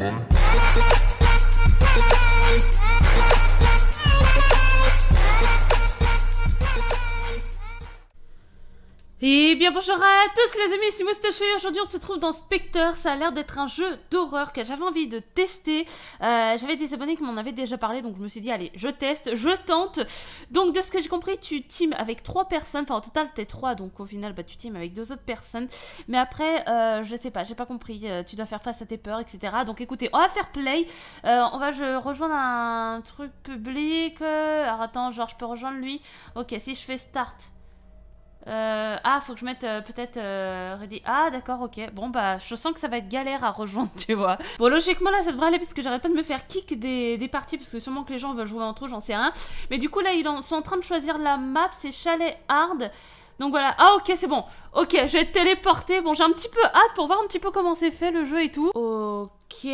money. bonjour à tous les amis, c'est et Aujourd'hui on se trouve dans Spectre. Ça a l'air d'être un jeu d'horreur que j'avais envie de tester. Euh, j'avais des abonnés qui m'en avaient déjà parlé, donc je me suis dit allez, je teste, je tente. Donc de ce que j'ai compris, tu team avec trois personnes. Enfin au total t'es trois, donc au final bah, tu team avec deux autres personnes. Mais après, euh, je sais pas, j'ai pas compris. Euh, tu dois faire face à tes peurs, etc. Donc écoutez, on va faire play. on va je rejoindre un truc public. Alors attends, genre je peux rejoindre lui. Ok, si je fais start. Euh, ah, faut que je mette euh, peut-être euh, Ready. Ah, d'accord, ok. Bon, bah, je sens que ça va être galère à rejoindre, tu vois. Bon, logiquement, là, ça devrait aller parce que j'arrête pas de me faire kick des, des, parties parce que sûrement que les gens veulent jouer entre eux, j'en sais rien. Mais du coup, là, ils sont en train de choisir la map, c'est Chalet Hard. Donc voilà. Ah, ok, c'est bon. Ok, je vais être Bon, j'ai un petit peu hâte pour voir un petit peu comment c'est fait le jeu et tout. Ok.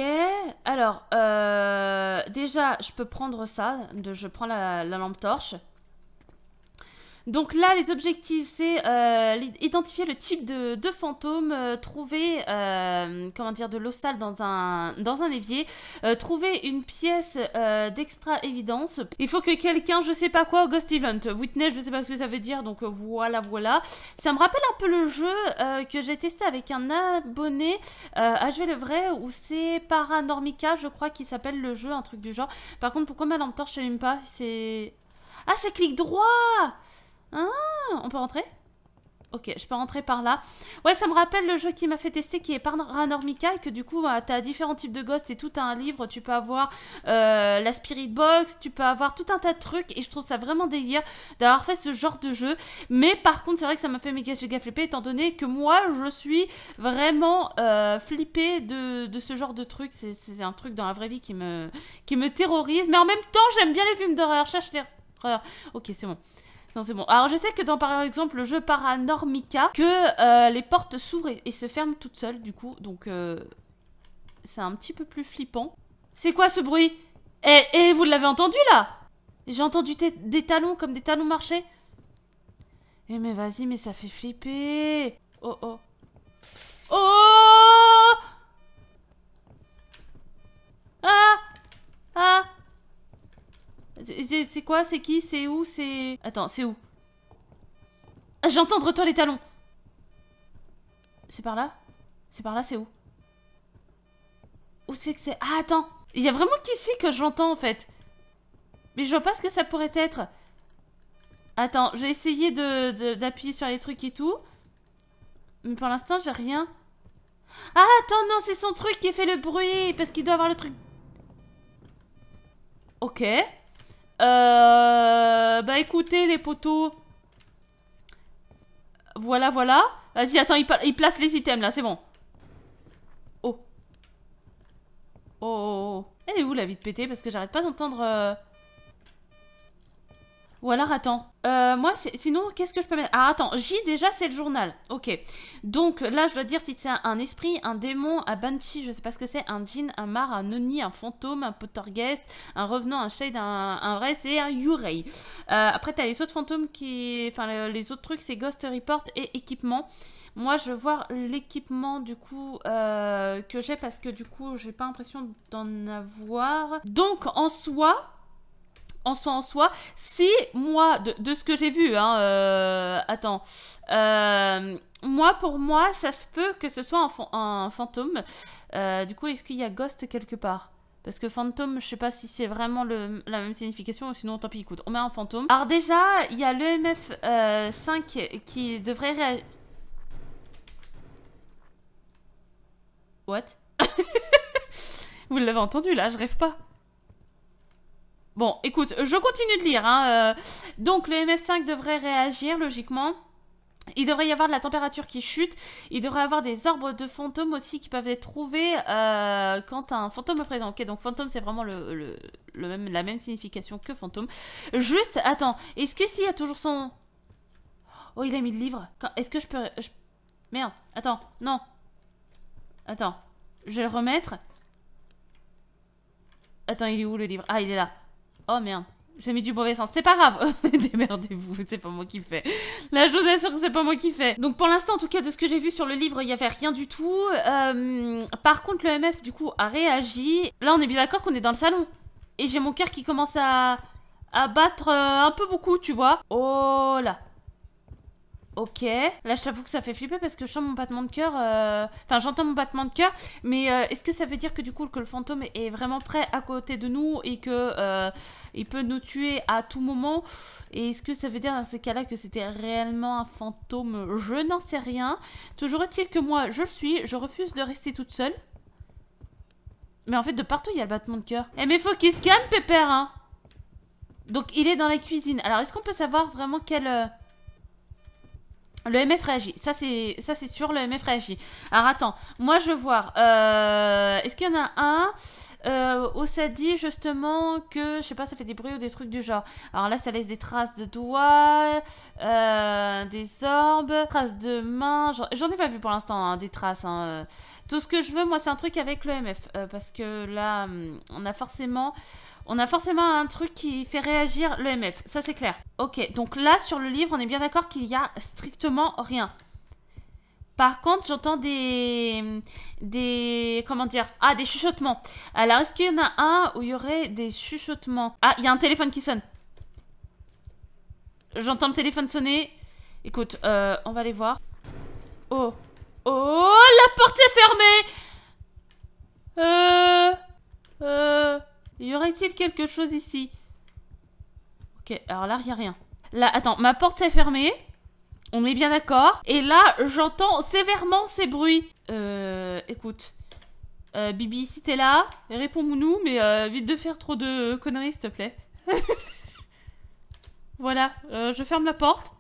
Alors, euh, déjà, je peux prendre ça. De, je prends la, la lampe torche. Donc là, les objectifs, c'est euh, identifier le type de, fantôme, euh, trouver euh, comment dire de l'hostal dans un, dans un évier, trouver une pièce d'extra évidence. Il faut que quelqu'un, je sais pas quoi, Ghost Event, Witness, je sais pas ce que ça veut dire, donc voilà, voilà. Ça me rappelle un peu le jeu que j'ai testé avec un abonné à Jouer le Vrai, ou c'est Paranormica, je crois, qu'il s'appelle le jeu, un truc du genre. Par contre, pourquoi ma lampe torche, je pas C'est... Ah, ça clique droit ah, on peut rentrer Ok, je peux rentrer par là. Ouais, ça me rappelle le jeu qui m'a fait tester qui est Paranormica et que du coup, bah, t'as différents types de ghosts et tout un livre. Tu peux avoir euh, la Spirit Box, tu peux avoir tout un tas de trucs et je trouve ça vraiment délire d'avoir fait ce genre de jeu. Mais par contre, c'est vrai que ça m'a fait méga gaffe, flipper étant donné que moi, je suis vraiment euh, flippée de, ce genre de truc. C'est un truc dans la vraie vie qui me, qui me terrorise. Mais en même temps, j'aime bien les films d'horreur. Cherche les Ok, c'est bon. Non, c'est bon. Alors, je sais que dans, par exemple, le jeu Paranormica, que euh, les portes s'ouvrent et, se ferment toutes seules, du coup. Donc, euh, c'est un petit peu plus flippant. C'est quoi ce bruit Eh, eh, vous l'avez entendu, là J'ai entendu des talons comme des talons marcher. Eh, mais vas-y, mais ça fait flipper Oh, oh. Oh Ah Ah c'est quoi C'est qui C'est où C'est... Attends, c'est où ah, J'entends J'entends, retour les talons C'est par là C'est par là, c'est où Où c'est que c'est... Ah, attends Il y a vraiment qu'ici que j'entends, en fait Mais je vois pas ce que ça pourrait être Attends, j'ai essayé d'appuyer de, sur les trucs et tout. Mais pour l'instant, j'ai rien. Ah, attends, non, c'est son truc qui fait le bruit, parce qu'il doit avoir le truc. Ok. Euh... Bah écoutez les poteaux. Voilà, voilà. Vas-y, attends, il, place les items là, c'est bon. Oh. Oh, oh, oh. Elle est où la vie de pété Parce que j'arrête pas d'entendre... Euh, ou alors, attends. Euh, moi, sinon, qu'est-ce que je peux mettre Ah, attends. J, déjà, c'est le journal. Ok. Donc, là, je dois dire si c'est un, esprit, un démon, un banshee, je sais pas ce que c'est, un djinn, un mar, un noni, un fantôme, un pottergeist, un revenant, un shade, un, un c'est et un yurei. Euh, après, t'as les autres fantômes qui... Enfin, les autres trucs, c'est ghost report et équipement. Moi, je veux voir l'équipement, du coup, euh, que j'ai parce que, du coup, j'ai pas l'impression d'en avoir. Donc, en soi en soi en soi. Si moi, de, ce que j'ai vu, hein, euh, attends, euh, moi pour moi, ça se peut que ce soit un, fantôme. Euh, du coup, est-ce qu'il y a Ghost quelque part parce que fantôme, je sais pas si c'est vraiment la même signification, sinon tant pis, écoute, on met un fantôme. Alors déjà, il y a l'EMF 5 qui devrait réagir... What Vous l'avez entendu là, je rêve pas. Bon, écoute, je continue de lire. Hein, euh. donc, le MF5 devrait réagir logiquement. Il devrait y avoir de la température qui chute. Il devrait y avoir des arbres de fantômes aussi qui peuvent être trouvés euh, quand un fantôme est présent. Ok, donc fantôme, c'est vraiment le, même, la même signification que fantôme. Juste, attends, est-ce qu'ici, il y a toujours son... Oh, il a mis le livre. Est-ce que je peux... Merde, attends, non. Attends, je vais le remettre. Attends, il est où le livre Ah, il est là. Oh merde. J'ai mis du mauvais sens, c'est pas grave, démerdez-vous, c'est pas moi qui fais. Là, je vous assure que c'est pas moi qui fais. Donc pour l'instant, en tout cas, de ce que j'ai vu sur le livre, il n'y avait rien du tout. Euh, par contre, le MF, du coup, a réagi. Là, on est bien d'accord qu'on est dans le salon. Et j'ai mon cœur qui commence à... à battre euh, un peu beaucoup, tu vois. Oh là, ok. Là, je t'avoue que ça fait flipper parce que je sens mon battement de cœur. Euh, enfin, j'entends mon battement de cœur. Mais euh, est-ce que ça veut dire que du coup, que le fantôme est vraiment prêt à côté de nous et que euh, il peut nous tuer à tout moment Et est-ce que ça veut dire dans ces cas-là que c'était réellement un fantôme Je n'en sais rien. Toujours est-il que moi, je le suis. Je refuse de rester toute seule. Mais en fait, de partout, il y a le battement de cœur. Eh, mais faut qu'il se calme, Pépère, hein donc il est dans la cuisine. Alors est-ce qu'on peut savoir vraiment quel... Le MF réagit, ça c'est ça c'est sûr, le MF réagit. Alors attends, moi je vois. Euh, est-ce qu'il y en a un euh, ça dit justement que, je sais pas, ça fait des bruits ou des trucs du genre. Alors là, ça laisse des traces de doigts, euh, des orbes, traces de mains. J'en ai pas vu pour l'instant hein, des traces. Hein, euh. Tout ce que je veux, moi, c'est un truc avec le MF. Euh, parce que là, hum, on a forcément. On a forcément un truc qui fait réagir le MF, ça c'est clair. Ok, donc là sur le livre, on est bien d'accord qu'il y a strictement rien. Par contre, j'entends des, des, comment dire, ah, des chuchotements. Alors, est-ce qu'il y en a un où il y aurait des chuchotements Ah, il y a un téléphone qui sonne. J'entends le téléphone sonner. Écoute, euh, on va aller voir. Oh, oh, la porte est fermée. Euh, euh, y aurait-il quelque chose ici Ok, alors là, y a rien. Là, attends, ma porte est fermée. On est bien d'accord. Et là, j'entends sévèrement ces bruits. Euh, écoute. Euh, Bibi, si t'es là, réponds-nous, mais euh, vite de faire trop de conneries, s'il te plaît. voilà, euh, je ferme la porte.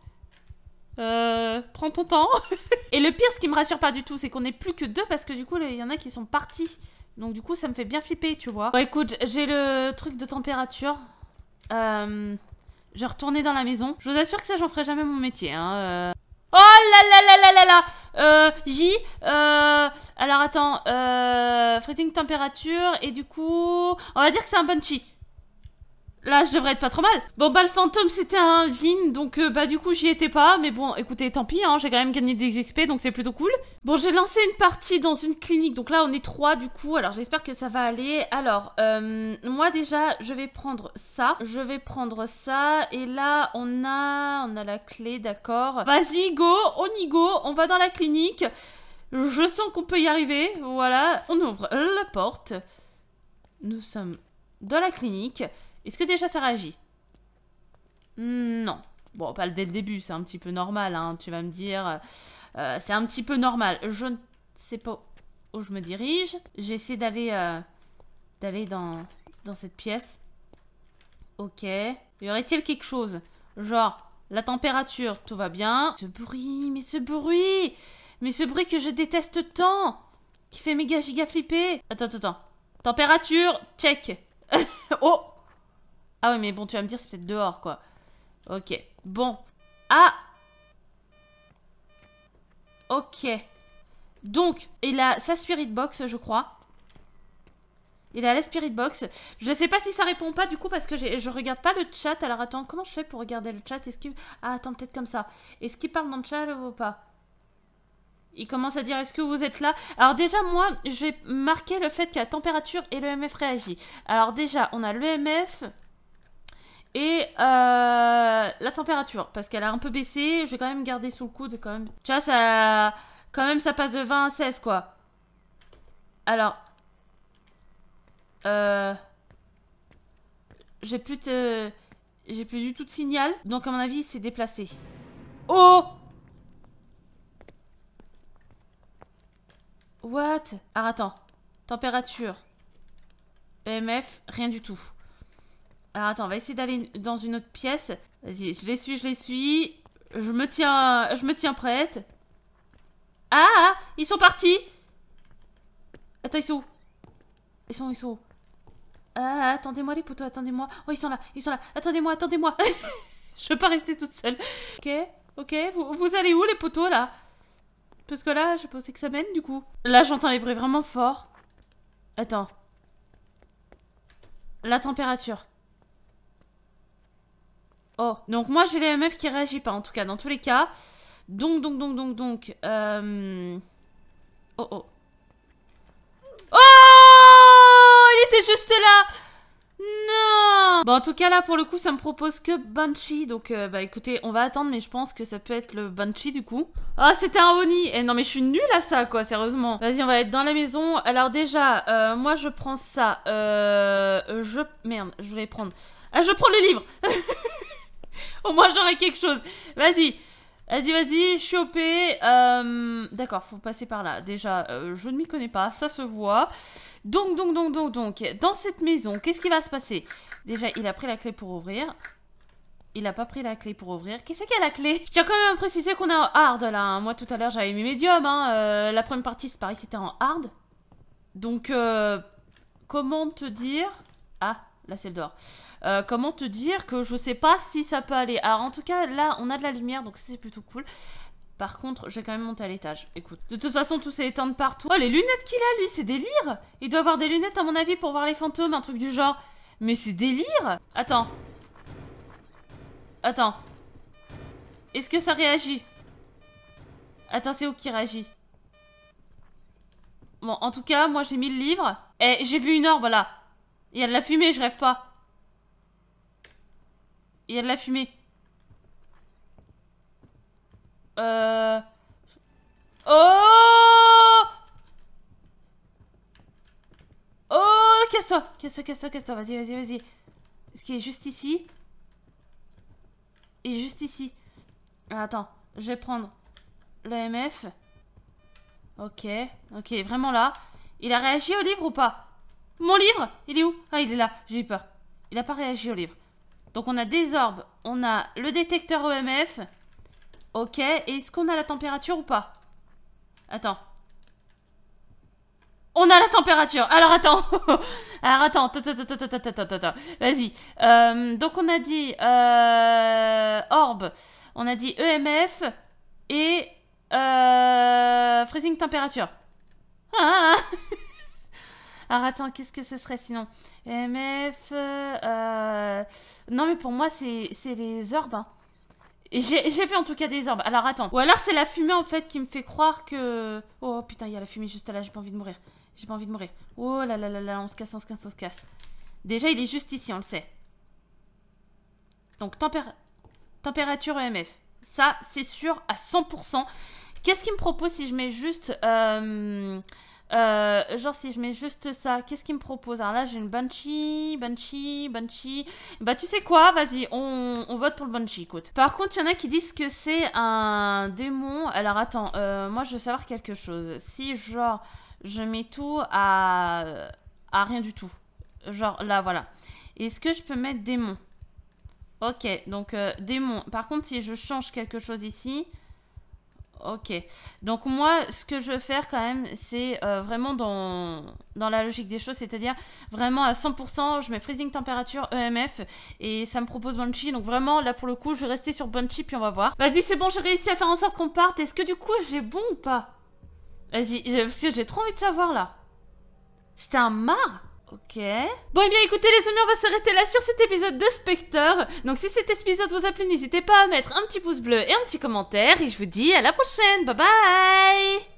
Euh, prends ton temps. et le pire, ce qui me rassure pas du tout, c'est qu'on est plus que deux parce que du coup, il y en a qui sont partis. Donc du coup, ça me fait bien flipper, tu vois. Bon, écoute, j'ai le truc de température. Euh... Je retourner dans la maison. Je vous assure que ça, j'en ferai jamais mon métier. Hein, euh. Oh là là là là là là euh, J, euh, alors attends, euh, freezing température, et du coup, on va dire que c'est un punchy. Là, je devrais être pas trop mal. Bon, bah, le fantôme, c'était un vin, donc euh, bah, du coup, j'y étais pas. Mais bon, écoutez, tant pis, hein, j'ai quand même gagné des XP, donc c'est plutôt cool. Bon, j'ai lancé une partie dans une clinique, donc là, on est trois, du coup. Alors, j'espère que ça va aller. Alors, euh, moi, déjà, je vais prendre ça. Je vais prendre ça. Et là, on a, on a la clé, d'accord. Vas-y, go, on y go, on va dans la clinique. Je sens qu'on peut y arriver. Voilà, on ouvre la porte. Nous sommes dans la clinique. Est-ce que déjà ça réagit hmm, Non. Bon, pas dès le début, c'est un petit peu normal, hein, tu vas me dire. Euh, euh, c'est un petit peu normal. Je ne sais pas où je me dirige. J'essaie d'aller euh, d'aller dans, dans cette pièce. Ok. Y aurait-il quelque chose Genre, la température, tout va bien. Ce bruit, mais ce bruit Mais ce bruit que je déteste tant Qui fait méga giga flipper Attends, attends, attends. Température, check. oh ah ouais, mais bon, tu vas me dire, c'est peut-être dehors, quoi. Ok. Bon. Ah Ok. Donc, il a sa spirit box, je crois. Il a la spirit box. Je sais pas si ça répond pas du coup parce que je regarde pas le chat. Alors attends, comment je fais pour regarder le chat Est-ce Ah attends, peut-être comme ça. Est-ce qu'il parle dans le chat ou pas il commence à dire est-ce que vous êtes là Alors déjà moi j'ai marqué le fait que la température et l'EMF réagit. Alors déjà on a l'EMF, et euh, la température, parce qu'elle a un peu baissé, je vais quand même garder sous le coude quand même. Tu vois, ça, quand même, ça passe de 20 à 16 quoi. Alors, euh, j'ai plus te, j'ai plus du tout de signal, donc à mon avis, c'est déplacé. Oh What Alors attends, température, EMF, rien du tout. Alors attends, on va essayer d'aller dans une autre pièce. Vas-y, je les suis, je les suis. Je me tiens, je me tiens prête. Ah, ah ils sont partis. Attends, ils sont où Ils sont, ils sont où ah, ah, attendez-moi les poteaux, attendez-moi. Oh, ils sont là, ils sont là. Attendez-moi, attendez-moi. je veux pas rester toute seule. Ok, ok. Vous, allez où les poteaux là Parce que là, je pensais que ça mène du coup. Là, j'entends les bruits vraiment fort. Attends. La température. Oh, donc moi j'ai les meuf qui réagit pas en tout cas, dans tous les cas. Donc, donc, donc, donc, donc. Euh... Oh, oh. Oh Il était juste là Non Bon, en tout cas, là, pour le coup, ça me propose que Banshee. Donc, euh, bah écoutez, on va attendre, mais je pense que ça peut être le Banshee du coup. Ah, c'était un Oni eh, non, mais je suis nulle à ça, quoi, sérieusement. Vas-y, on va être dans la maison. Alors, déjà, euh, moi, je prends ça. Euh, je... Merde, je voulais prendre... Ah, je prends le livre Au moins, j'aurai quelque chose. Vas-y. Vas-y, vas-y, choper. Euh, D'accord, faut passer par là. Déjà, euh, je ne m'y connais pas, ça se voit. Donc, donc, donc, donc, donc, dans cette maison, qu'est-ce qui va se passer Déjà, il a pris la clé pour ouvrir. Il n'a pas pris la clé pour ouvrir. Qu'est-ce qu'il a la clé Je tiens quand même précisé qu'on est en hard là. Hein. Moi, tout à l'heure, j'avais mis médium. Hein. Euh, la première partie, c'est pareil, c'était en hard. Donc, euh, comment te dire Ah, la c'est d'or. Euh, comment te dire que je sais pas si ça peut aller. Alors ah, en tout cas, là, on a de la lumière, donc c'est plutôt cool. Par contre, je vais quand même monter à l'étage. Écoute, de toute façon, tout s'est éteint de partout. Oh, les lunettes qu'il a, lui, c'est délire Il doit avoir des lunettes, à mon avis, pour voir les fantômes, un truc du genre. Mais c'est délire Attends. Attends. Est-ce que ça réagit Attends, c'est où qui réagit Bon, en tout cas, moi, j'ai mis le livre. Et eh, j'ai vu une orbe, là. Il y a de la fumée, je rêve pas. Il y a de la fumée. Euh... Oh Oh Casse-toi Casse-toi, casse-toi, casse-toi. Vas-y, vas-y, vas-y. Ce qui est juste ici. Et juste ici. Attends, je vais prendre MF. Ok, ok, vraiment là. Il a réagi au livre ou pas mon livre Il est où Ah, il est là. J'ai eu peur. Il a pas réagi au livre. Donc on a des orbes, on a le détecteur EMF. Ok, et est-ce qu'on a la température ou pas Attends. On a la température. Alors attends. Alors attends. Vas-y. donc on a dit euh, orbe, on a dit EMF et euh, freezing température. Ah, ah, ah. Alors attends, qu'est-ce que ce serait sinon MF. Euh, euh, non, mais pour moi, c'est les orbes. Hein. J'ai fait en tout cas des orbes. Alors attends. Ou alors c'est la fumée en fait qui me fait croire que. Oh putain, il y a la fumée juste là, j'ai pas envie de mourir. J'ai pas envie de mourir. Oh là là là là, on se casse, on se casse, on se casse. Déjà, il est juste ici, on le sait. Donc température EMF. Ça, c'est sûr à 100%. Qu'est-ce qu'il me propose si je mets juste euh, euh, genre, si je mets juste ça, qu'est-ce qu'il me propose Alors là, j'ai une Banshee, Banshee, Banshee. Bah, tu sais quoi Vas-y, on, vote pour le Banshee, écoute. Par contre, il y en a qui disent que c'est un démon. Alors, attends, euh, moi, je veux savoir quelque chose. Si, genre, je mets tout à, rien du tout. Genre, là, voilà. Est-ce que je peux mettre démon Ok, donc euh, démon. Par contre, si je change quelque chose ici, Ok. Donc moi, ce que je veux faire quand même, c'est euh, vraiment dans, la logique des choses, c'est-à-dire vraiment à 100%, je mets freezing température EMF et ça me propose Banshee. Donc vraiment, là pour le coup, je vais rester sur Banshee puis on va voir. Vas-y, c'est bon, j'ai réussi à faire en sorte qu'on parte. Est-ce que du coup, j'ai bon ou pas Vas-y, parce que j'ai trop envie de savoir là. C'était un marre Ok. Bon, et eh bien écoutez les amis, on va s'arrêter là sur cet épisode de Spectre. Donc si cet épisode vous a plu, n'hésitez pas à mettre un petit pouce bleu et un petit commentaire. Et je vous dis à la prochaine. Bye bye